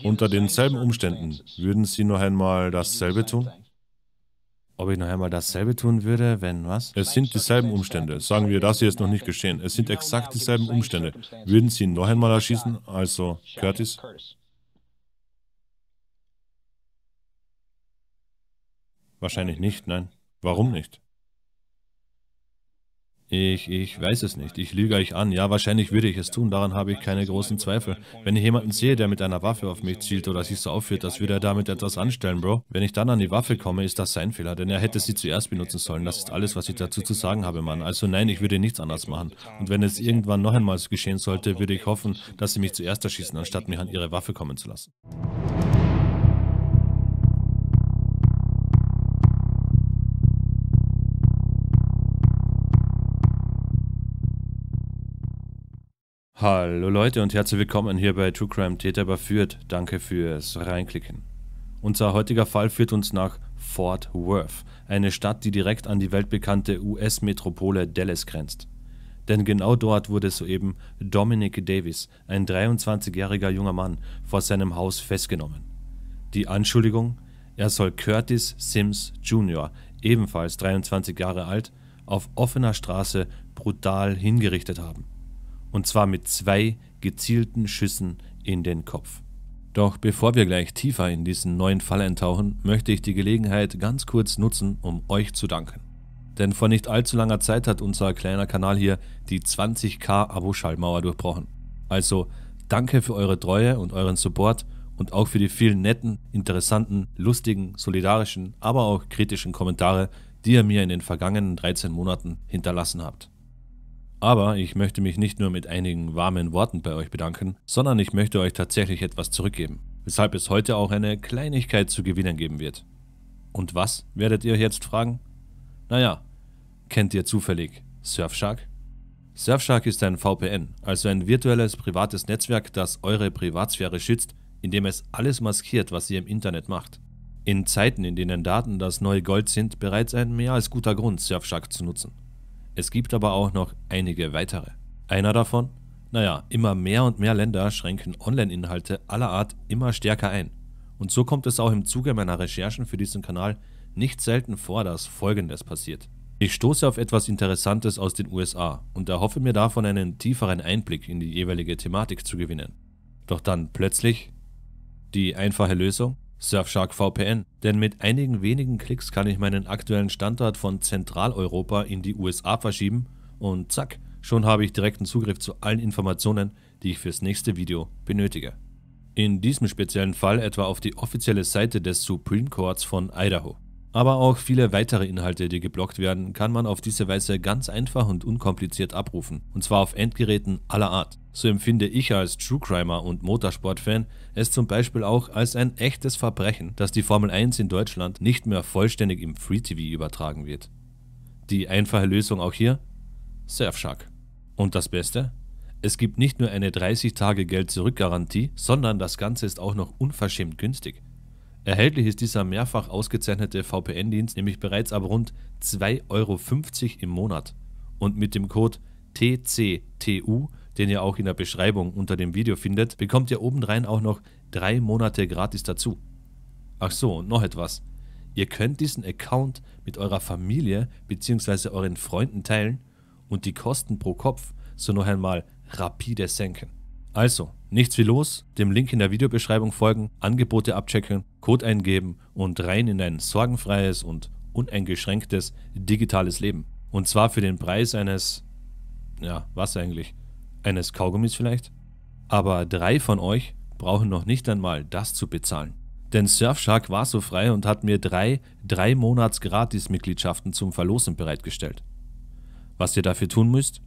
Unter denselben Umständen würden Sie noch einmal dasselbe tun? Ob ich noch einmal dasselbe tun würde, wenn was? Es sind dieselben Umstände. Sagen wir, das hier ist noch nicht geschehen. Es sind exakt dieselben Umstände. Würden Sie noch einmal erschießen, also Curtis? Wahrscheinlich nicht, nein. Warum nicht? Ich, ich weiß es nicht. Ich lüge euch an. Ja, wahrscheinlich würde ich es tun. Daran habe ich keine großen Zweifel. Wenn ich jemanden sehe, der mit einer Waffe auf mich zielt oder sich so aufführt, als würde er damit etwas anstellen, Bro. Wenn ich dann an die Waffe komme, ist das sein Fehler, denn er hätte sie zuerst benutzen sollen. Das ist alles, was ich dazu zu sagen habe, Mann. Also nein, ich würde nichts anders machen. Und wenn es irgendwann noch einmal so geschehen sollte, würde ich hoffen, dass sie mich zuerst erschießen, anstatt mich an ihre Waffe kommen zu lassen. Hallo Leute und herzlich willkommen hier bei True Crime Täter überführt. Danke fürs Reinklicken. Unser heutiger Fall führt uns nach Fort Worth, eine Stadt, die direkt an die weltbekannte US-Metropole Dallas grenzt. Denn genau dort wurde soeben Dominic Davis, ein 23-jähriger junger Mann, vor seinem Haus festgenommen. Die Anschuldigung? Er soll Curtis Sims Jr., ebenfalls 23 Jahre alt, auf offener Straße brutal hingerichtet haben und zwar mit zwei gezielten Schüssen in den Kopf. Doch bevor wir gleich tiefer in diesen neuen Fall eintauchen, möchte ich die Gelegenheit ganz kurz nutzen, um euch zu danken. Denn vor nicht allzu langer Zeit hat unser kleiner Kanal hier die 20k Abo-Schallmauer durchbrochen. Also danke für eure Treue und euren Support und auch für die vielen netten, interessanten, lustigen, solidarischen, aber auch kritischen Kommentare, die ihr mir in den vergangenen 13 Monaten hinterlassen habt. Aber ich möchte mich nicht nur mit einigen warmen Worten bei euch bedanken, sondern ich möchte euch tatsächlich etwas zurückgeben, weshalb es heute auch eine Kleinigkeit zu gewinnen geben wird. Und was, werdet ihr jetzt fragen? Naja, kennt ihr zufällig Surfshark? Surfshark ist ein VPN, also ein virtuelles privates Netzwerk, das eure Privatsphäre schützt, indem es alles maskiert, was ihr im Internet macht. In Zeiten, in denen Daten das neue Gold sind, bereits ein mehr als guter Grund, Surfshark zu nutzen. Es gibt aber auch noch einige weitere. Einer davon? Naja, immer mehr und mehr Länder schränken Online-Inhalte aller Art immer stärker ein. Und so kommt es auch im Zuge meiner Recherchen für diesen Kanal nicht selten vor, dass Folgendes passiert. Ich stoße auf etwas Interessantes aus den USA und erhoffe mir davon einen tieferen Einblick in die jeweilige Thematik zu gewinnen. Doch dann plötzlich die einfache Lösung? Surfshark VPN, denn mit einigen wenigen Klicks kann ich meinen aktuellen Standort von Zentraleuropa in die USA verschieben und zack, schon habe ich direkten Zugriff zu allen Informationen, die ich fürs nächste Video benötige. In diesem speziellen Fall etwa auf die offizielle Seite des Supreme Courts von Idaho aber auch viele weitere Inhalte, die geblockt werden, kann man auf diese Weise ganz einfach und unkompliziert abrufen, und zwar auf Endgeräten aller Art. So empfinde ich als True Crimer und Motorsportfan es zum Beispiel auch als ein echtes Verbrechen, dass die Formel 1 in Deutschland nicht mehr vollständig im Free TV übertragen wird. Die einfache Lösung auch hier? Surfshark. Und das Beste? Es gibt nicht nur eine 30 Tage Geld-Zurück-Garantie, sondern das Ganze ist auch noch unverschämt günstig. Erhältlich ist dieser mehrfach ausgezeichnete VPN-Dienst nämlich bereits ab rund 2,50 Euro im Monat. Und mit dem Code TCTU, den ihr auch in der Beschreibung unter dem Video findet, bekommt ihr obendrein auch noch drei Monate gratis dazu. Ach so, und noch etwas. Ihr könnt diesen Account mit eurer Familie bzw. euren Freunden teilen und die Kosten pro Kopf so noch einmal rapide senken. Also, nichts wie los, dem Link in der Videobeschreibung folgen, Angebote abchecken, Code eingeben und rein in ein sorgenfreies und uneingeschränktes digitales Leben. Und zwar für den Preis eines, ja, was eigentlich? Eines Kaugummis vielleicht? Aber drei von euch brauchen noch nicht einmal das zu bezahlen. Denn Surfshark war so frei und hat mir drei, drei Monats Gratis-Mitgliedschaften zum Verlosen bereitgestellt. Was ihr dafür tun müsst,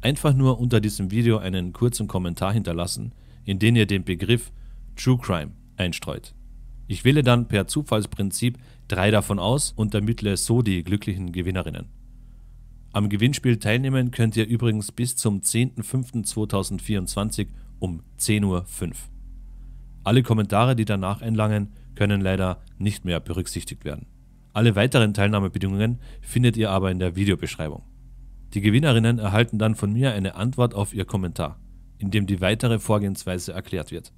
Einfach nur unter diesem Video einen kurzen Kommentar hinterlassen, in den ihr den Begriff True Crime einstreut. Ich wähle dann per Zufallsprinzip drei davon aus und ermittle so die glücklichen Gewinnerinnen. Am Gewinnspiel teilnehmen könnt ihr übrigens bis zum 10.05.2024 um 10.05 Uhr. Alle Kommentare, die danach einlangen, können leider nicht mehr berücksichtigt werden. Alle weiteren Teilnahmebedingungen findet ihr aber in der Videobeschreibung. Die Gewinnerinnen erhalten dann von mir eine Antwort auf ihr Kommentar, in dem die weitere Vorgehensweise erklärt wird.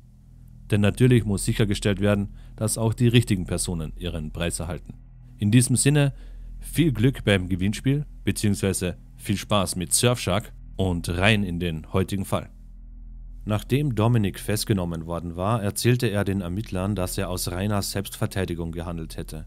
Denn natürlich muss sichergestellt werden, dass auch die richtigen Personen ihren Preis erhalten. In diesem Sinne, viel Glück beim Gewinnspiel bzw. viel Spaß mit Surfshark und rein in den heutigen Fall. Nachdem Dominik festgenommen worden war, erzählte er den Ermittlern, dass er aus reiner Selbstverteidigung gehandelt hätte.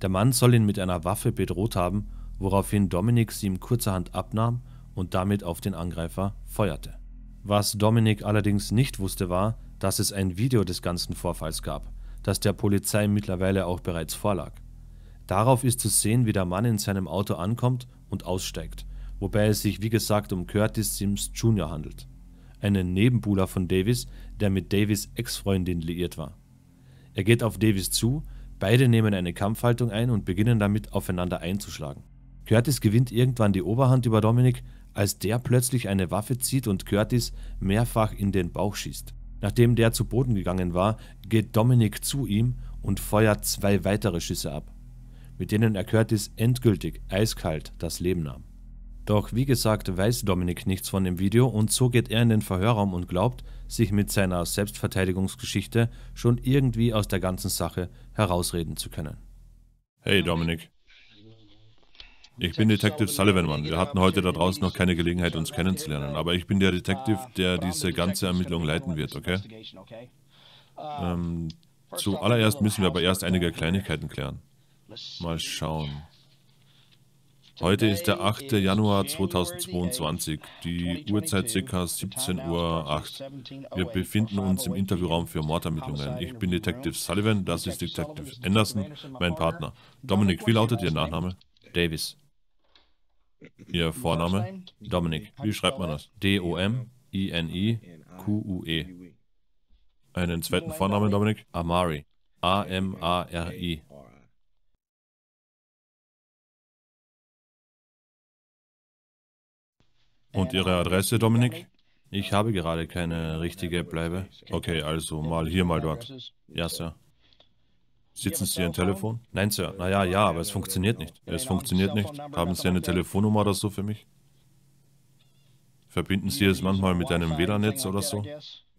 Der Mann soll ihn mit einer Waffe bedroht haben woraufhin Dominik sie ihm kurzerhand abnahm und damit auf den Angreifer feuerte. Was Dominik allerdings nicht wusste war, dass es ein Video des ganzen Vorfalls gab, das der Polizei mittlerweile auch bereits vorlag. Darauf ist zu sehen, wie der Mann in seinem Auto ankommt und aussteigt, wobei es sich wie gesagt um Curtis Sims Jr. handelt, einen Nebenbuhler von Davis, der mit Davis Ex-Freundin liiert war. Er geht auf Davis zu, beide nehmen eine Kampfhaltung ein und beginnen damit aufeinander einzuschlagen. Curtis gewinnt irgendwann die Oberhand über Dominik, als der plötzlich eine Waffe zieht und Curtis mehrfach in den Bauch schießt. Nachdem der zu Boden gegangen war, geht Dominik zu ihm und feuert zwei weitere Schüsse ab, mit denen er Curtis endgültig eiskalt das Leben nahm. Doch wie gesagt weiß Dominik nichts von dem Video und so geht er in den Verhörraum und glaubt, sich mit seiner Selbstverteidigungsgeschichte schon irgendwie aus der ganzen Sache herausreden zu können. Hey Dominik, ich bin Detective Sullivan, Mann. Wir hatten heute da draußen noch keine Gelegenheit, uns kennenzulernen. Aber ich bin der Detective, der diese ganze Ermittlung leiten wird, okay? Ähm, zuallererst müssen wir aber erst einige Kleinigkeiten klären. Mal schauen. Heute ist der 8. Januar 2022, die Uhrzeit ca. 17.08 Uhr. Wir befinden uns im Interviewraum für Mordermittlungen. Ich bin Detective Sullivan, das ist Detective Anderson, mein Partner. Dominik, wie lautet Ihr Nachname? Davis. Ihr Vorname? Dominik. Wie schreibt man das? D-O-M-I-N-I-Q-U-E. Einen zweiten Vornamen, Dominik? Amari. A-M-A-R-I. Und Ihre Adresse, äh, Dominik? Ich habe gerade keine richtige Bleibe. Okay, also mal hier, mal dort. Ja, Sir. Sitzen Sie ein Telefon? Nein, Sir. Naja, ja, aber es funktioniert nicht. Es funktioniert nicht. Haben Sie eine Telefonnummer oder so für mich? Verbinden Sie es manchmal mit einem WLAN-Netz oder so?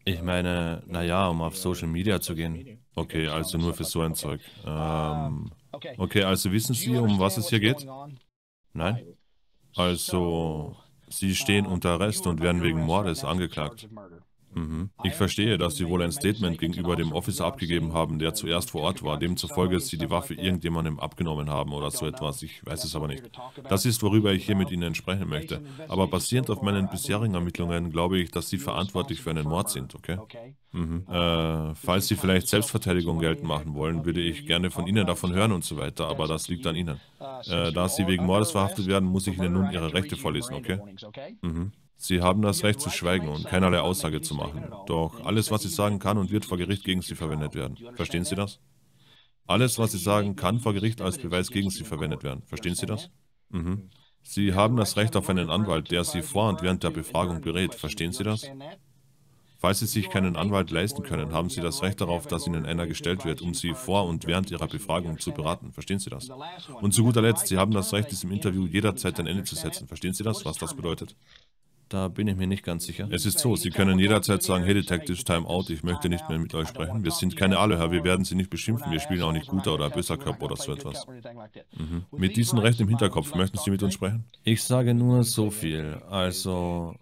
Ich meine, naja, um auf Social Media zu gehen. Okay, also nur für so ein Zeug. Ähm, okay, also wissen Sie, um was es hier geht? Nein? Also, Sie stehen unter Arrest und werden wegen Mordes angeklagt. Ich verstehe, dass Sie wohl ein Statement gegenüber dem Officer abgegeben haben, der zuerst vor Ort war. Demzufolge Sie die Waffe irgendjemandem abgenommen haben oder so etwas. Ich weiß es aber nicht. Das ist, worüber ich hier mit Ihnen sprechen möchte. Aber basierend auf meinen bisherigen Ermittlungen glaube ich, dass Sie verantwortlich für einen Mord sind, okay? Mhm. Äh, falls Sie vielleicht Selbstverteidigung geltend machen wollen, würde ich gerne von Ihnen davon hören und so weiter, aber das liegt an Ihnen. Äh, da Sie wegen Mordes verhaftet werden, muss ich Ihnen nun Ihre Rechte vorlesen, okay? Mhm. Sie haben das Recht zu schweigen und keinerlei Aussage zu machen. Genau Doch alles, was ich sagen kann und wird vor Gericht gegen Sie verwendet werden. Verstehen Sie das? Alles, was Sie sagen, kann vor Gericht als Beweis gegen Sie verwendet werden. Verstehen Sie das? Mhm. Sie haben das Recht auf einen Anwalt, der Sie vor und während der Befragung berät. Verstehen Sie das? Falls Sie sich keinen Anwalt leisten können, haben Sie das Recht darauf, dass Ihnen einer gestellt wird, um Sie vor und während Ihrer Befragung zu beraten. Verstehen Sie das? Und zu guter Letzt, Sie haben das Recht, diesem Interview jederzeit ein Ende zu setzen. Verstehen Sie das, was das bedeutet? Da bin ich mir nicht ganz sicher. Es ist so, Sie können jederzeit sagen, hey Detective, time out, ich möchte nicht mehr mit euch sprechen. Wir sind keine Aloha, wir werden Sie nicht beschimpfen, wir spielen auch nicht guter oder böser Körper oder so etwas. Mhm. Mit diesem Recht im Hinterkopf, möchten Sie mit uns sprechen? Ich sage nur so viel. Also,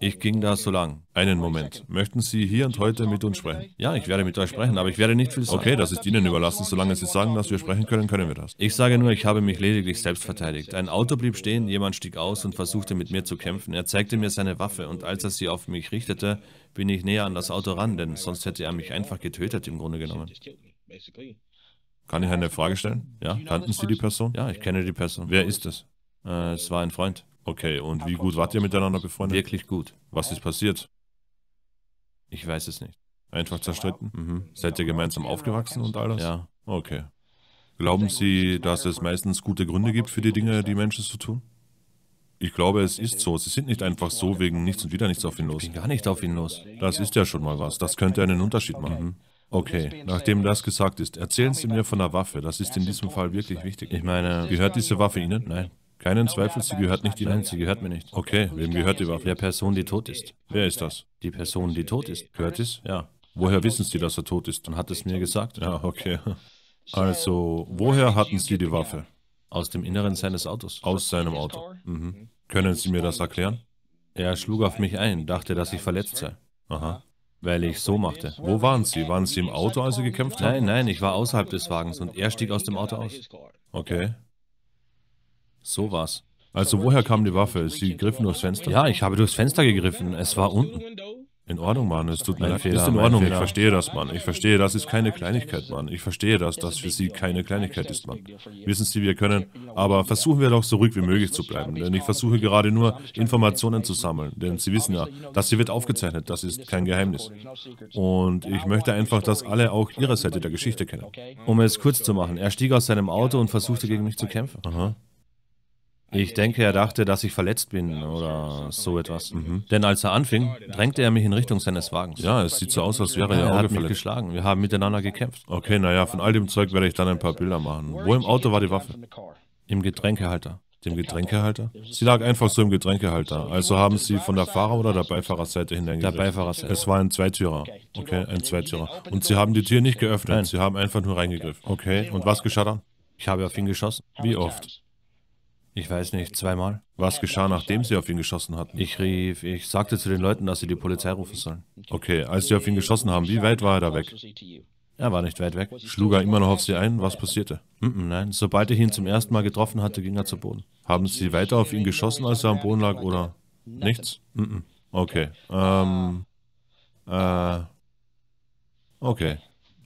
ich ging da so lang. Einen Moment. Möchten Sie hier und heute mit uns sprechen? Ja, ich werde mit euch sprechen, aber ich werde nicht viel sagen. Okay, das ist Ihnen überlassen. Solange Sie sagen, dass wir sprechen können, können wir das. Ich sage nur, ich habe mich lediglich selbst verteidigt. Ein Auto blieb stehen, jemand stieg aus und versuchte mit mir zu kämpfen. Er zeigte mir seine Waffe und als er sie auf mich richtete, bin ich näher an das Auto ran, denn sonst hätte er mich einfach getötet im Grunde genommen. Kann ich eine Frage stellen? Ja, kannten Sie die Person? Ja, ich kenne die Person. Wer ist es? Äh, es war ein Freund. Okay, und wie gut wart ihr also miteinander befreundet? Wirklich gut. Was ist passiert? Ich weiß es nicht. Einfach zerstritten? Mhm. Seid ihr gemeinsam aufgewachsen und alles? Ja. Okay. Glauben Sie, dass es meistens gute Gründe gibt für die Dinge, die Menschen zu tun? Ich glaube, es ist so. Sie sind nicht einfach so wegen nichts und wieder nichts auf ihn los. Ich bin gar nicht auf ihn los. Das ist ja schon mal was. Das könnte einen Unterschied machen. Mhm. Okay, nachdem das gesagt ist, erzählen Sie mir von der Waffe. Das ist in diesem Fall wirklich wichtig. Ich meine, gehört diese Waffe Ihnen? Nein. Keinen Zweifel, sie gehört nicht die Nein, sie gehört mir nicht. Okay, wem gehört die Waffe? Der Person, die tot ist. Wer ist das? Die Person, die tot ist. Curtis? Ja. Woher wissen Sie, dass er tot ist? Dann hat es mir gesagt. Ja, okay. Also, woher hatten Sie die Waffe? Aus dem Inneren seines Autos. Aus seinem Auto. Mhm. mhm. Können Sie mir das erklären? Er schlug auf mich ein, dachte, dass ich verletzt sei. Aha. Weil ich so machte. Wo waren Sie? Waren Sie im Auto, als Sie gekämpft haben? Nein, nein, ich war außerhalb des Wagens und er stieg aus dem Auto aus. Okay. So war's. Also woher kam die Waffe? Sie griffen durchs Fenster? Ja, ich habe durchs Fenster gegriffen. Es war unten. In Ordnung, Mann. Es tut mir leid. Ist in Ordnung. Ich verstehe das, Mann. Ich verstehe, das ist keine Kleinigkeit, Mann. Ich verstehe, dass das für Sie keine Kleinigkeit ist, Mann. Wissen Sie, wir können. Aber versuchen wir doch so ruhig wie möglich zu bleiben. Denn ich versuche gerade nur, Informationen zu sammeln. Denn Sie wissen ja, das hier wird aufgezeichnet. Das ist kein Geheimnis. Und ich möchte einfach, dass alle auch Ihre Seite der Geschichte kennen. Um es kurz zu machen, er stieg aus seinem Auto und versuchte gegen mich zu kämpfen. Aha. Ich denke, er dachte, dass ich verletzt bin oder so etwas. Mhm. Denn als er anfing, drängte er mich in Richtung seines Wagens. Ja, es sieht so aus, als wäre ja, er, er hat mich geschlagen. Wir haben miteinander gekämpft. Okay, naja, von all dem Zeug werde ich dann ein paar Bilder machen. Wo im Auto war die Waffe? Im Getränkehalter. Dem Getränkehalter? Sie lag einfach so im Getränkehalter. Also haben Sie von der Fahrer- oder der Beifahrerseite hineingesetzt? Der Beifahrerseite. Es war ein Zweitürer. Okay, ein Zweitürer. Und Sie haben die Tür nicht geöffnet. Nein. Sie haben einfach nur reingegriffen. Okay, und was geschah dann? Ich habe auf ihn geschossen. Wie oft? Ich weiß nicht, zweimal. Was geschah, nachdem sie auf ihn geschossen hatten? Ich rief, ich sagte zu den Leuten, dass sie die Polizei rufen sollen. Okay, als sie auf ihn geschossen haben, wie weit war er da weg? Er war nicht weit weg. Schlug er immer noch auf sie ein? Was passierte? Mm, mm, nein, sobald ich ihn zum ersten Mal getroffen hatte, ging er zu Boden. Haben sie weiter auf ihn geschossen, als er am Boden lag, oder? Nichts? Mm, okay. Ähm. Äh. Okay.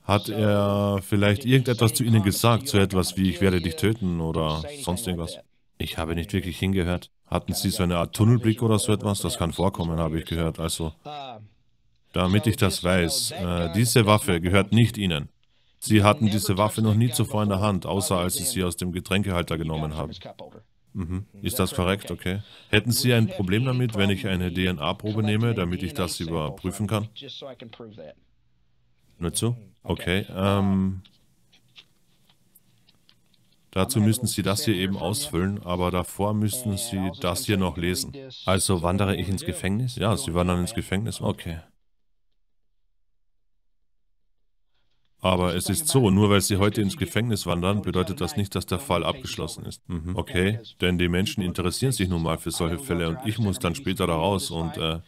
Hat er vielleicht irgendetwas zu ihnen gesagt, so etwas wie ich werde dich töten oder sonst irgendwas? Ich habe nicht wirklich hingehört. Hatten Sie so eine Art Tunnelblick oder so etwas? Das kann vorkommen, habe ich gehört. Also, damit ich das weiß, äh, diese Waffe gehört nicht Ihnen. Sie hatten diese Waffe noch nie zuvor in der Hand, außer als Sie sie aus dem Getränkehalter genommen haben. Mhm. Ist das korrekt? Okay. Hätten Sie ein Problem damit, wenn ich eine DNA-Probe nehme, damit ich das überprüfen kann? Nur zu? Okay. Ähm, Dazu müssen Sie das hier eben ausfüllen, aber davor müssen Sie das hier noch lesen. Also wandere ich ins Gefängnis? Ja, Sie wandern ins Gefängnis? Okay. Aber es ist so, nur weil sie heute ins Gefängnis wandern, bedeutet das nicht, dass der Fall abgeschlossen ist. Mhm. Okay, denn die Menschen interessieren sich nun mal für solche Fälle und ich muss dann später da raus und äh,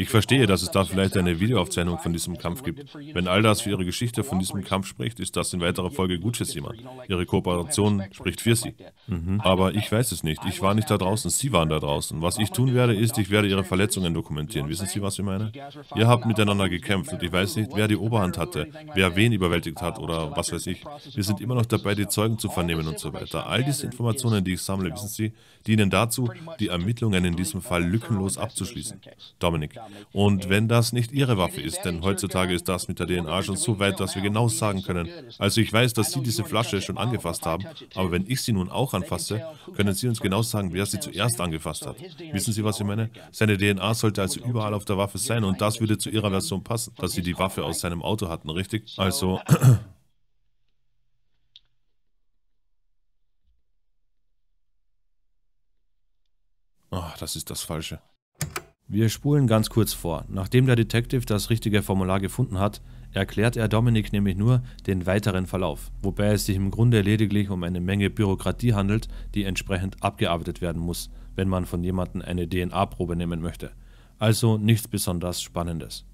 ich verstehe, dass es da vielleicht eine Videoaufzeichnung von diesem Kampf gibt. Wenn all das für ihre Geschichte von diesem Kampf spricht, ist das in weiterer Folge gut für jemand. Ihre Kooperation spricht für sie. Mhm. Aber ich weiß es nicht. Ich war nicht da draußen, sie waren da draußen. Was ich tun werde, ist, ich werde ihre Verletzungen dokumentieren. Wissen Sie, was ich meine? Ihr habt miteinander gekämpft und ich weiß nicht, wer die Oberhand hatte, wer wen überwältigt hat oder was weiß ich. Wir sind immer noch dabei, die Zeugen zu vernehmen und so weiter. All diese Informationen, die ich sammle, wissen Sie, dienen dazu, die Ermittlungen in diesem Fall lückenlos abzuschließen. Dominik, und wenn das nicht ihre Waffe ist, denn heutzutage ist das mit der DNA schon so weit, dass wir genau sagen können. Also ich weiß, dass Sie diese Flasche schon angefasst haben, aber wenn ich sie nun auch anfasse, können Sie uns genau sagen, wer sie zuerst angefasst hat. Wissen Sie, was ich meine? Seine DNA sollte also überall auf der Waffe sein und das würde zu Ihrer Version passen, dass Sie die Waffe aus seinem Auto hatten, richtig? Also... Ach, ah, das ist das Falsche. Wir spulen ganz kurz vor. Nachdem der Detective das richtige Formular gefunden hat, erklärt er Dominik nämlich nur den weiteren Verlauf, wobei es sich im Grunde lediglich um eine Menge Bürokratie handelt, die entsprechend abgearbeitet werden muss, wenn man von jemandem eine DNA-Probe nehmen möchte. Also nichts besonders Spannendes.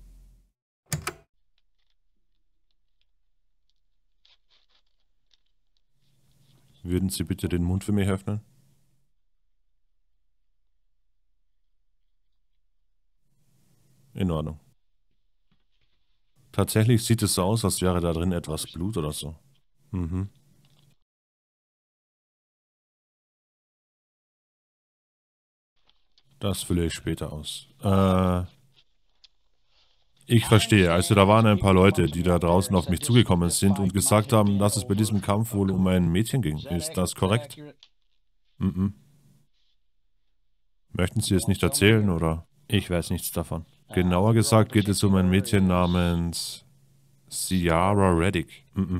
Würden Sie bitte den Mund für mich öffnen? in Ordnung. Tatsächlich sieht es so aus, als wäre da drin etwas Blut oder so. Mhm. Das fülle ich später aus. Äh, ich verstehe. Also da waren ein paar Leute, die da draußen auf mich zugekommen sind und gesagt haben, dass es bei diesem Kampf wohl um ein Mädchen ging. Ist das korrekt? Mhm. Möchten Sie es nicht erzählen, oder? Ich weiß nichts davon. Genauer gesagt geht es um ein Mädchen namens Ciara Reddick. Mm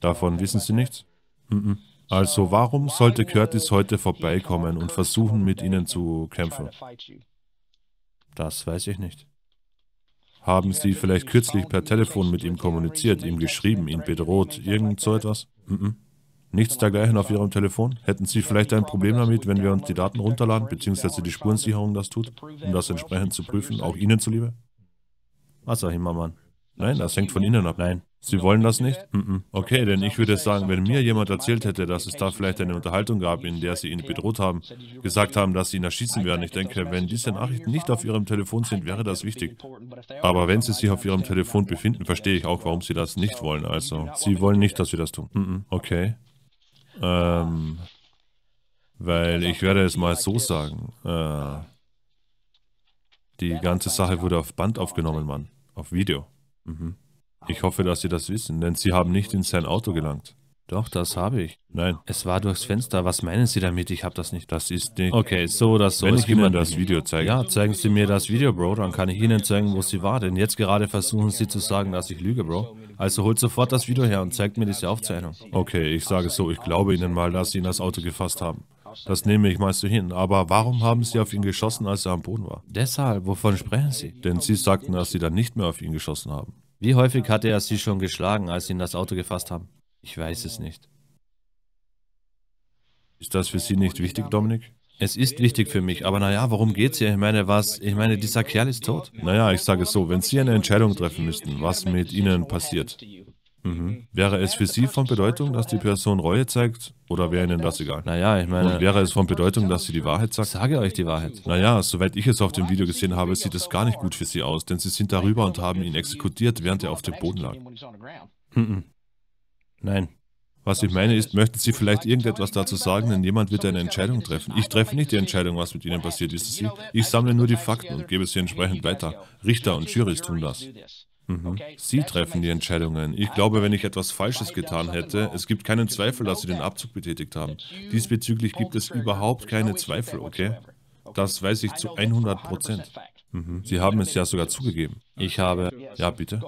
Davon wissen Sie nichts? Mm also warum sollte Curtis heute vorbeikommen und versuchen, mit Ihnen zu kämpfen? Das weiß ich nicht. Haben Sie vielleicht kürzlich per Telefon mit ihm kommuniziert, ihm geschrieben, ihn bedroht, irgend so etwas? Mm Nichts dergleichen auf Ihrem Telefon? Hätten Sie vielleicht ein Problem damit, wenn wir uns die Daten runterladen, beziehungsweise die Spurensicherung das tut, um das entsprechend zu prüfen, auch Ihnen zuliebe? Asahi Maman. Nein, das hängt von Ihnen ab. Nein. Sie wollen das nicht? Mm -mm. Okay, denn ich würde sagen, wenn mir jemand erzählt hätte, dass es da vielleicht eine Unterhaltung gab, in der sie ihn bedroht haben, gesagt haben, dass sie ihn erschießen werden, ich denke, wenn diese Nachrichten nicht auf ihrem Telefon sind, wäre das wichtig. Aber wenn sie sich auf ihrem Telefon befinden, verstehe ich auch, warum sie das nicht wollen. Also, sie wollen nicht, dass wir das tun. Mm Mm okay. Ähm, weil ich werde es mal so sagen. Äh, die ganze Sache wurde auf Band aufgenommen, Mann. Auf Video. Mhm. Ich hoffe, dass Sie das wissen, denn Sie haben nicht in sein Auto gelangt. Doch, das habe ich. Nein. Es war durchs Fenster. Was meinen Sie damit? Ich habe das nicht. Das ist nicht. Okay, so oder so. Wenn ich Ihnen das Video zeige. Ja, zeigen Sie mir das Video, Bro. Dann kann ich Ihnen zeigen, wo sie war. Denn jetzt gerade versuchen Sie zu sagen, dass ich lüge, Bro. Also holt sofort das Video her und zeigt mir diese Aufzeichnung. Okay, ich sage so, ich glaube Ihnen mal, dass Sie ihn das Auto gefasst haben. Das nehme ich meist so hin. Aber warum haben Sie auf ihn geschossen, als er am Boden war? Deshalb, wovon sprechen Sie? Denn Sie sagten, dass Sie dann nicht mehr auf ihn geschossen haben. Wie häufig hatte er Sie schon geschlagen, als Sie ihn das Auto gefasst haben? Ich weiß es nicht. Ist das für Sie nicht wichtig, Dominik? Es ist wichtig für mich, aber naja, worum geht's hier? Ich meine, was? Ich meine, dieser Kerl ist tot. Naja, ich sage es so, wenn Sie eine Entscheidung treffen müssten, was mit Ihnen passiert, mhm. wäre es für Sie von Bedeutung, dass die Person Reue zeigt oder wäre Ihnen das egal? Naja, ich meine... Und wäre es von Bedeutung, dass sie die Wahrheit sagt? Ich sage euch die Wahrheit. Naja, soweit ich es auf dem Video gesehen habe, sieht es gar nicht gut für Sie aus, denn Sie sind darüber und haben ihn exekutiert, während er auf dem Boden lag. Mhm. Nein. Was ich meine ist, möchten Sie vielleicht irgendetwas dazu sagen, denn jemand wird eine Entscheidung treffen. Ich treffe nicht die Entscheidung, was mit Ihnen passiert ist. Sie. Ich sammle nur die Fakten und gebe sie entsprechend weiter. Richter und Jurys tun das. Mhm. Sie treffen die Entscheidungen. Ich glaube, wenn ich etwas Falsches getan hätte, es gibt keinen Zweifel, dass Sie den Abzug betätigt haben. Diesbezüglich gibt es überhaupt keine Zweifel, okay? Das weiß ich zu 100 Prozent. Mhm. Sie haben es ja sogar zugegeben. Ich habe... Ja, bitte.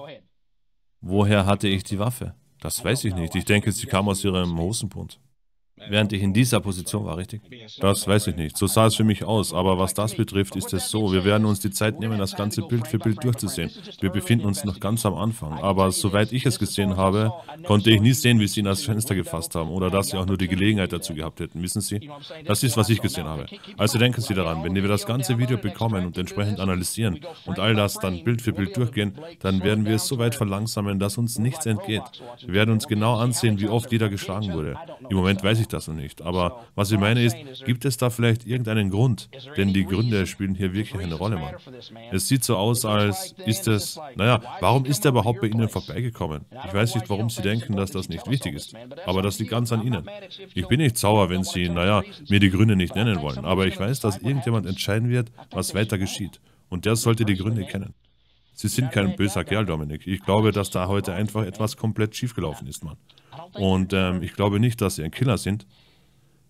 Woher hatte ich die Waffe? Das weiß ich nicht. Ich denke, sie kam aus ihrem Hosenbund während ich in dieser Position war, richtig? Das weiß ich nicht. So sah es für mich aus. Aber was das betrifft, ist es so. Wir werden uns die Zeit nehmen, das ganze Bild für Bild durchzusehen. Wir befinden uns noch ganz am Anfang. Aber soweit ich es gesehen habe, konnte ich nie sehen, wie sie ihn als Fenster gefasst haben oder dass sie auch nur die Gelegenheit dazu gehabt hätten. Wissen Sie? Das ist, was ich gesehen habe. Also denken Sie daran, wenn wir das ganze Video bekommen und entsprechend analysieren und all das dann Bild für Bild durchgehen, dann werden wir es so weit verlangsamen, dass uns nichts entgeht. Wir werden uns genau ansehen, wie oft jeder geschlagen wurde. Im Moment weiß ich ich das noch nicht. Aber was ich meine ist, gibt es da vielleicht irgendeinen Grund? Denn die Gründe spielen hier wirklich eine Rolle, Mann. Es sieht so aus, als ist es, naja, warum ist er überhaupt bei Ihnen vorbeigekommen? Ich weiß nicht, warum Sie denken, dass das nicht wichtig ist. Aber das liegt ganz an Ihnen. Ich bin nicht sauer, wenn Sie, naja, mir die Gründe nicht nennen wollen. Aber ich weiß, dass irgendjemand entscheiden wird, was weiter geschieht. Und der sollte die Gründe kennen. Sie sind kein böser Kerl, Dominik. Ich glaube, dass da heute einfach etwas komplett schiefgelaufen ist, Mann. Und ähm, ich glaube nicht, dass sie ein Killer sind.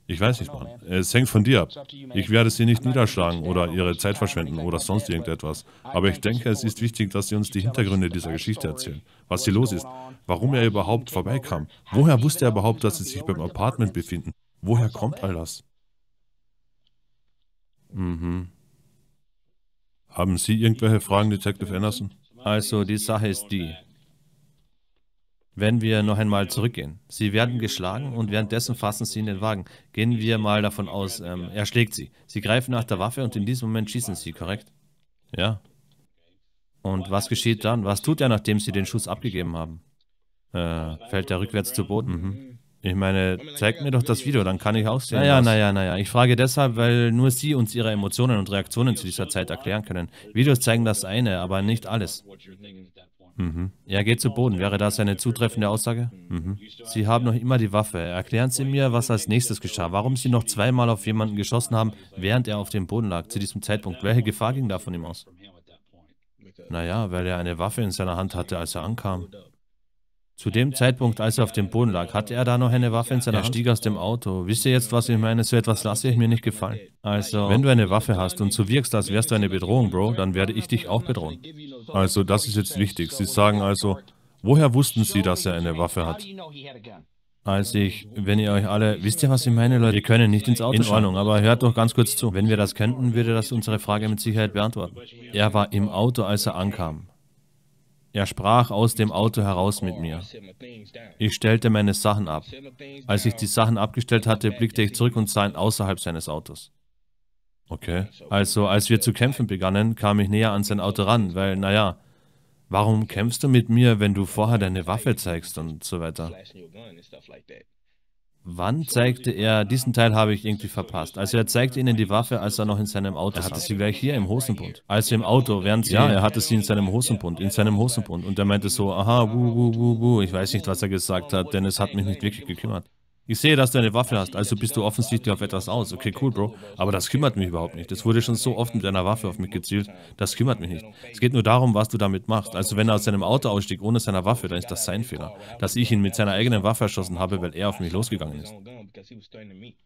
Ich weiß nicht, Mann. Es hängt von dir ab. Ich werde sie nicht niederschlagen oder ihre Zeit verschwenden oder sonst irgendetwas. Aber ich denke, es ist wichtig, dass sie uns die Hintergründe dieser Geschichte erzählen. Was hier los ist, warum er überhaupt vorbeikam. Woher wusste er überhaupt, dass sie sich beim Apartment befinden? Woher kommt all das? Mhm. Haben Sie irgendwelche Fragen, Detective Anderson? Also, die Sache ist die. Wenn wir noch einmal zurückgehen. Sie werden geschlagen und währenddessen fassen sie in den Wagen. Gehen wir mal davon aus, ähm, er schlägt sie. Sie greifen nach der Waffe und in diesem Moment schießen sie, korrekt? Ja. Und was geschieht dann? Was tut er, nachdem sie den Schuss abgegeben haben? Äh, fällt er rückwärts zu Boden? Mhm. Ich meine, zeigt mir doch das Video, dann kann ich auch sehen. Naja, was. naja, naja. Ich frage deshalb, weil nur Sie uns Ihre Emotionen und Reaktionen zu dieser Zeit erklären können. Videos zeigen das eine, aber nicht alles. Mhm. Er geht zu Boden. Wäre das eine zutreffende Aussage? Mhm. Sie haben noch immer die Waffe. Erklären Sie mir, was als nächstes geschah. Warum Sie noch zweimal auf jemanden geschossen haben, während er auf dem Boden lag, zu diesem Zeitpunkt. Welche Gefahr ging da von ihm aus? Naja, weil er eine Waffe in seiner Hand hatte, als er ankam. Zu dem Zeitpunkt, als er auf dem Boden lag, hatte er da noch eine Waffe in seiner Hand? Er stieg aus dem Auto. Wisst ihr jetzt, was ich meine? So etwas lasse ich mir nicht gefallen. Also, wenn du eine Waffe hast und so wirkst, als wärst du eine Bedrohung, Bro, dann werde ich dich auch bedrohen. Also das ist jetzt wichtig. Sie sagen also, woher wussten Sie, dass er eine Waffe hat? Als ich, wenn ihr euch alle, wisst ihr, was ich meine, Leute? Wir können nicht ins Auto In Ordnung, aber hört doch ganz kurz zu. Wenn wir das könnten, würde das unsere Frage mit Sicherheit beantworten. Er war im Auto, als er ankam. Er sprach aus dem Auto heraus mit mir. Ich stellte meine Sachen ab. Als ich die Sachen abgestellt hatte, blickte ich zurück und sah ihn außerhalb seines Autos. Okay. Also, als wir zu kämpfen begannen, kam ich näher an sein Auto ran, weil, naja, warum kämpfst du mit mir, wenn du vorher deine Waffe zeigst und so weiter? Wann zeigte er, diesen Teil habe ich irgendwie verpasst. Also er zeigte ihnen die Waffe, als er noch in seinem Auto er hatte sie gleich hier im Hosenbund. Also im Auto, während sie... Ja, er hatte sie in seinem Hosenbund, in seinem Hosenbund. Und er meinte so, aha, wuh, wuh, wuh, wuh. Ich weiß nicht, was er gesagt hat, denn es hat mich nicht wirklich gekümmert. Ich sehe, dass du eine Waffe hast, also bist du offensichtlich auf etwas aus. Okay, cool, Bro. Aber das kümmert mich überhaupt nicht. Es wurde schon so oft mit einer Waffe auf mich gezielt. Das kümmert mich nicht. Es geht nur darum, was du damit machst. Also wenn er aus seinem Auto ausstieg ohne seine Waffe, dann ist das sein Fehler. Dass ich ihn mit seiner eigenen Waffe erschossen habe, weil er auf mich losgegangen ist.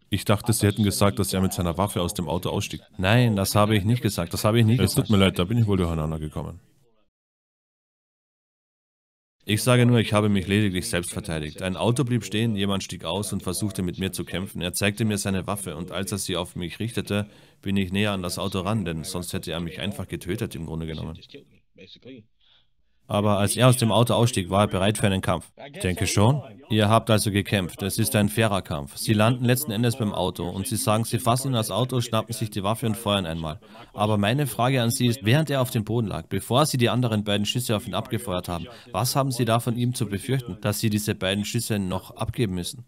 Ich dachte, sie hätten gesagt, dass er mit seiner Waffe aus dem Auto ausstieg. Nein, das habe ich nicht gesagt. Das habe ich nicht es gesagt. Es tut mir leid, da bin ich wohl durcheinander gekommen. Ich sage nur, ich habe mich lediglich selbst verteidigt. Ein Auto blieb stehen, jemand stieg aus und versuchte mit mir zu kämpfen. Er zeigte mir seine Waffe und als er sie auf mich richtete, bin ich näher an das Auto ran, denn sonst hätte er mich einfach getötet im Grunde genommen. Aber als er aus dem Auto ausstieg, war er bereit für einen Kampf. Ich Denke schon. Ihr habt also gekämpft. Es ist ein fairer Kampf. Sie landen letzten Endes beim Auto und sie sagen, sie fassen ihn als Auto, schnappen sich die Waffe und feuern einmal. Aber meine Frage an Sie ist, während er auf dem Boden lag, bevor sie die anderen beiden Schüsse auf ihn abgefeuert haben, was haben Sie da von ihm zu befürchten, dass Sie diese beiden Schüsse noch abgeben müssen?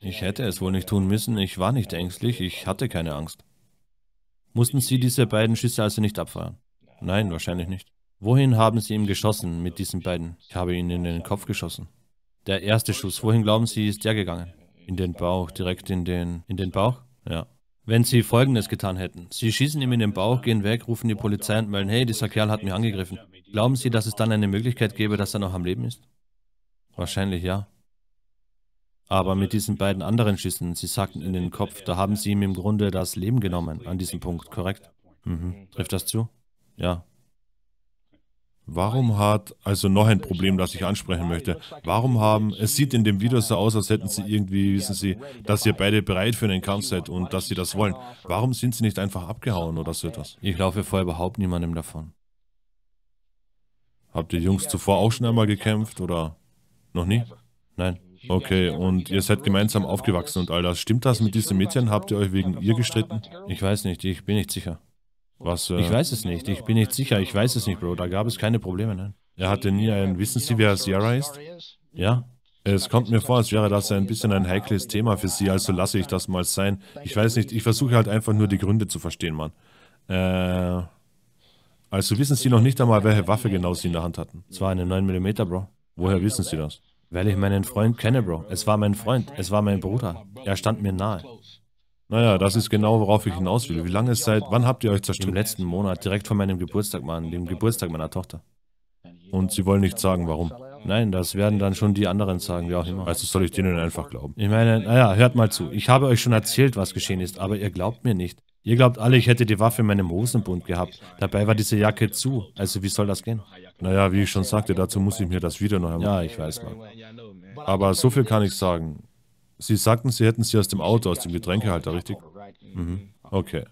Ich hätte es wohl nicht tun müssen. Ich war nicht ängstlich. Ich hatte keine Angst. Mussten Sie diese beiden Schüsse also nicht abfeuern? Nein, wahrscheinlich nicht. Wohin haben Sie ihm geschossen mit diesen beiden? Ich habe ihn in den Kopf geschossen. Der erste Schuss, wohin glauben Sie, ist der gegangen? In den Bauch, direkt in den... In den Bauch? Ja. Wenn Sie Folgendes getan hätten. Sie schießen ihm in den Bauch, gehen weg, rufen die Polizei und melden, hey, dieser Kerl hat mich angegriffen. Glauben Sie, dass es dann eine Möglichkeit gäbe, dass er noch am Leben ist? Wahrscheinlich ja. Aber mit diesen beiden anderen Schüssen, Sie sagten in den Kopf, da haben Sie ihm im Grunde das Leben genommen, an diesem Punkt, korrekt? Mhm. Trifft das zu? Ja, Warum hat, also noch ein Problem, das ich ansprechen möchte, warum haben, es sieht in dem Video so aus, als hätten sie irgendwie, wissen sie, dass ihr beide bereit für einen Kampf seid und dass sie das wollen. Warum sind sie nicht einfach abgehauen oder so etwas? Ich laufe vor überhaupt niemandem davon. Habt ihr Jungs zuvor auch schon einmal gekämpft oder noch nie? Nein. Okay, und ihr seid gemeinsam aufgewachsen und all das. Stimmt das mit diesem Mädchen? Habt ihr euch wegen ihr gestritten? Ich weiß nicht, ich bin nicht sicher. Was, äh, ich weiß es nicht, ich bin nicht sicher, ich weiß es nicht, Bro, da gab es keine Probleme, ne? Er hatte nie einen. wissen Sie, wer Sierra ist? Ja? Es kommt mir vor, als wäre das ein bisschen ein heikles Thema für Sie, also lasse ich das mal sein. Ich weiß nicht, ich versuche halt einfach nur die Gründe zu verstehen, Mann. Äh, also wissen Sie noch nicht einmal, welche Waffe genau Sie in der Hand hatten? Es war eine 9mm, Bro. Woher wissen Sie das? Weil ich meinen Freund kenne, Bro. Es war mein Freund, es war mein Bruder. Er stand mir nahe. Naja, das ist genau, worauf ich hinaus will. Wie lange ist seit, wann habt ihr euch zerstritten? Im letzten Monat, direkt vor meinem Geburtstag, Mann, dem Geburtstag meiner Tochter. Und sie wollen nicht sagen, warum. Nein, das werden dann schon die anderen sagen, wie auch immer. Also soll ich denen einfach glauben. Ich meine, naja, hört mal zu. Ich habe euch schon erzählt, was geschehen ist, aber ihr glaubt mir nicht. Ihr glaubt alle, ich hätte die Waffe in meinem Hosenbund gehabt. Dabei war diese Jacke zu. Also wie soll das gehen? Naja, wie ich schon sagte, dazu muss ich mir das Video noch einmal... Ja, ich weiß, Mann. Aber so viel kann ich sagen. Sie sagten, Sie hätten sie aus dem Auto, aus dem Getränkehalter, richtig? Mhm. Okay.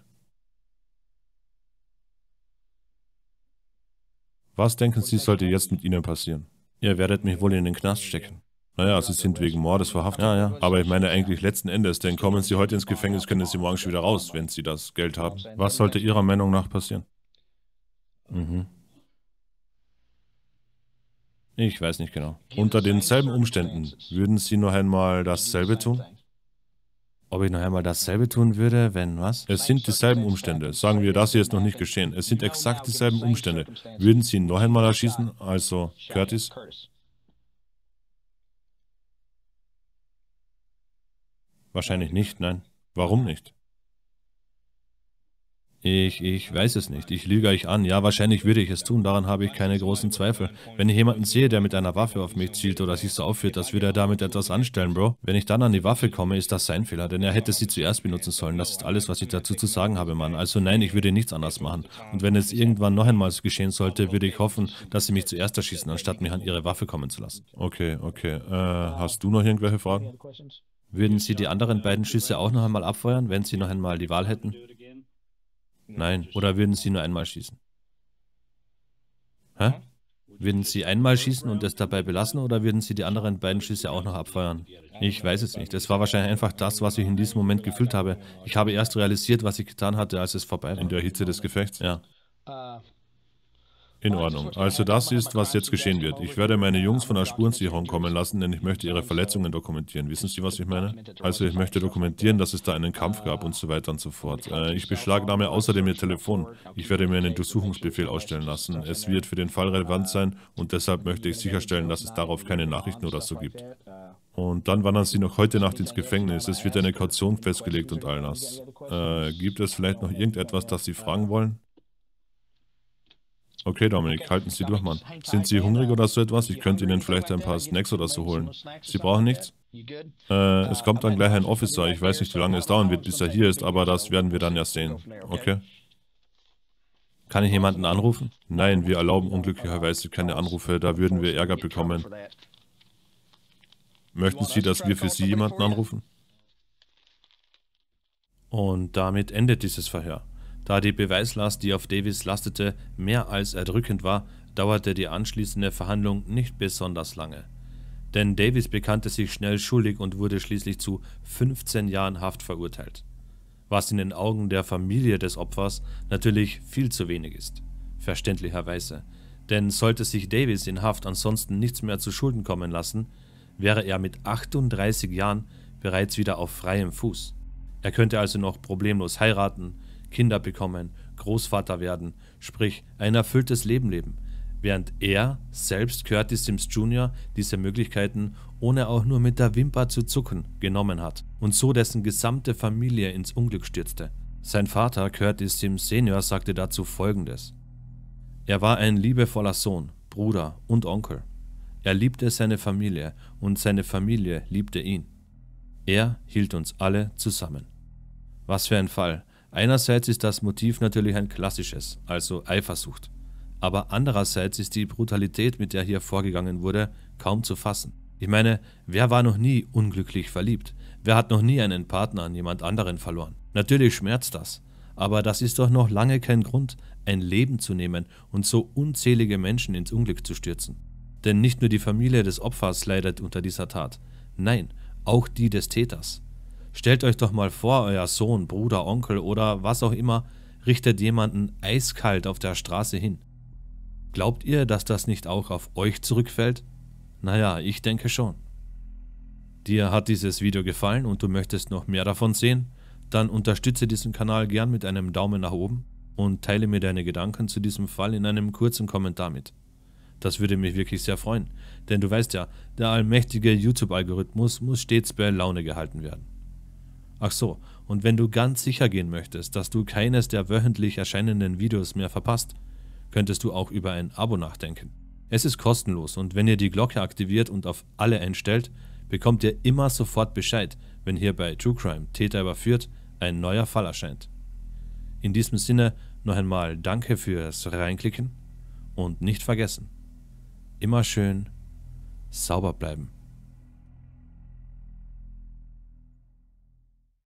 Was denken Sie, sollte jetzt mit Ihnen passieren? Ihr werdet mich wohl in den Knast stecken. Naja, Sie sind wegen Mordes verhaftet. Ja, ja. Aber ich meine eigentlich letzten Endes, denn kommen Sie heute ins Gefängnis, können Sie morgen schon wieder raus, wenn Sie das Geld haben. Was sollte Ihrer Meinung nach passieren? Mhm. Ich weiß nicht genau. Unter denselben Umständen würden Sie noch einmal dasselbe tun? Ob ich noch einmal dasselbe tun würde, wenn was? Es sind dieselben Umstände. Sagen wir, das hier ist noch nicht geschehen. Es sind exakt dieselben Umstände. Würden Sie ihn noch einmal erschießen, also Curtis? Wahrscheinlich nicht, nein. Warum nicht? Ich, ich weiß es nicht. Ich lüge euch an. Ja, wahrscheinlich würde ich es tun. Daran habe ich keine großen Zweifel. Wenn ich jemanden sehe, der mit einer Waffe auf mich zielt oder sich so aufführt, als würde er damit etwas anstellen, Bro. Wenn ich dann an die Waffe komme, ist das sein Fehler, denn er hätte sie zuerst benutzen sollen. Das ist alles, was ich dazu zu sagen habe, Mann. Also nein, ich würde nichts anders machen. Und wenn es irgendwann noch einmal so geschehen sollte, würde ich hoffen, dass sie mich zuerst erschießen, anstatt mich an ihre Waffe kommen zu lassen. Okay, okay. Äh, hast du noch irgendwelche Fragen? Würden Sie die anderen beiden Schüsse auch noch einmal abfeuern, wenn Sie noch einmal die Wahl hätten? Nein, oder würden sie nur einmal schießen? Hä? Würden sie einmal schießen und es dabei belassen oder würden sie die anderen beiden Schüsse auch noch abfeuern? Ich weiß es nicht. Es war wahrscheinlich einfach das, was ich in diesem Moment gefühlt habe. Ich habe erst realisiert, was ich getan hatte, als es vorbei war. In der Hitze des Gefechts? Ja. Ah. In Ordnung. Also das ist, was jetzt geschehen wird. Ich werde meine Jungs von der Spurensicherung kommen lassen, denn ich möchte ihre Verletzungen dokumentieren. Wissen Sie, was ich meine? Also ich möchte dokumentieren, dass es da einen Kampf gab und so weiter und so fort. Äh, ich beschlagnahme außerdem ihr Telefon. Ich werde mir einen Durchsuchungsbefehl ausstellen lassen. Es wird für den Fall relevant sein und deshalb möchte ich sicherstellen, dass es darauf keine Nachrichten oder so gibt. Und dann wandern sie noch heute Nacht ins Gefängnis. Es wird eine Kaution festgelegt und all das. Äh, gibt es vielleicht noch irgendetwas, das Sie fragen wollen? Okay, Dominik, halten Sie durch, Mann. Sind Sie hungrig oder so etwas? Ich könnte Ihnen vielleicht ein paar Snacks oder so holen. Sie brauchen nichts? Äh, es kommt dann gleich ein Officer. Ich weiß nicht, wie lange es dauern wird, bis er hier ist, aber das werden wir dann ja sehen. Okay? Kann ich jemanden anrufen? Nein, wir erlauben unglücklicherweise keine Anrufe, da würden wir Ärger bekommen. Möchten Sie, dass wir für Sie jemanden anrufen? Und damit endet dieses Verhör. Da die Beweislast, die auf Davis lastete, mehr als erdrückend war, dauerte die anschließende Verhandlung nicht besonders lange. Denn Davis bekannte sich schnell schuldig und wurde schließlich zu 15 Jahren Haft verurteilt. Was in den Augen der Familie des Opfers natürlich viel zu wenig ist. Verständlicherweise. Denn sollte sich Davis in Haft ansonsten nichts mehr zu Schulden kommen lassen, wäre er mit 38 Jahren bereits wieder auf freiem Fuß. Er könnte also noch problemlos heiraten, Kinder bekommen, Großvater werden, sprich ein erfülltes Leben leben, während er selbst Curtis Sims Jr. diese Möglichkeiten ohne auch nur mit der Wimper zu zucken genommen hat und so dessen gesamte Familie ins Unglück stürzte. Sein Vater Curtis Sims Senior sagte dazu folgendes. Er war ein liebevoller Sohn, Bruder und Onkel. Er liebte seine Familie und seine Familie liebte ihn. Er hielt uns alle zusammen. Was für ein Fall, Einerseits ist das Motiv natürlich ein klassisches, also Eifersucht, aber andererseits ist die Brutalität, mit der hier vorgegangen wurde, kaum zu fassen. Ich meine, wer war noch nie unglücklich verliebt? Wer hat noch nie einen Partner an jemand anderen verloren? Natürlich schmerzt das, aber das ist doch noch lange kein Grund, ein Leben zu nehmen und so unzählige Menschen ins Unglück zu stürzen. Denn nicht nur die Familie des Opfers leidet unter dieser Tat, nein, auch die des Täters. Stellt euch doch mal vor, euer Sohn, Bruder, Onkel oder was auch immer richtet jemanden eiskalt auf der Straße hin. Glaubt ihr, dass das nicht auch auf euch zurückfällt? Naja, ich denke schon. Dir hat dieses Video gefallen und du möchtest noch mehr davon sehen? Dann unterstütze diesen Kanal gern mit einem Daumen nach oben und teile mir deine Gedanken zu diesem Fall in einem kurzen Kommentar mit. Das würde mich wirklich sehr freuen, denn du weißt ja, der allmächtige YouTube-Algorithmus muss stets bei Laune gehalten werden. Ach so, und wenn du ganz sicher gehen möchtest, dass du keines der wöchentlich erscheinenden Videos mehr verpasst, könntest du auch über ein Abo nachdenken. Es ist kostenlos und wenn ihr die Glocke aktiviert und auf alle einstellt, bekommt ihr immer sofort Bescheid, wenn hier bei True Crime Täter überführt ein neuer Fall erscheint. In diesem Sinne noch einmal danke fürs Reinklicken und nicht vergessen, immer schön sauber bleiben.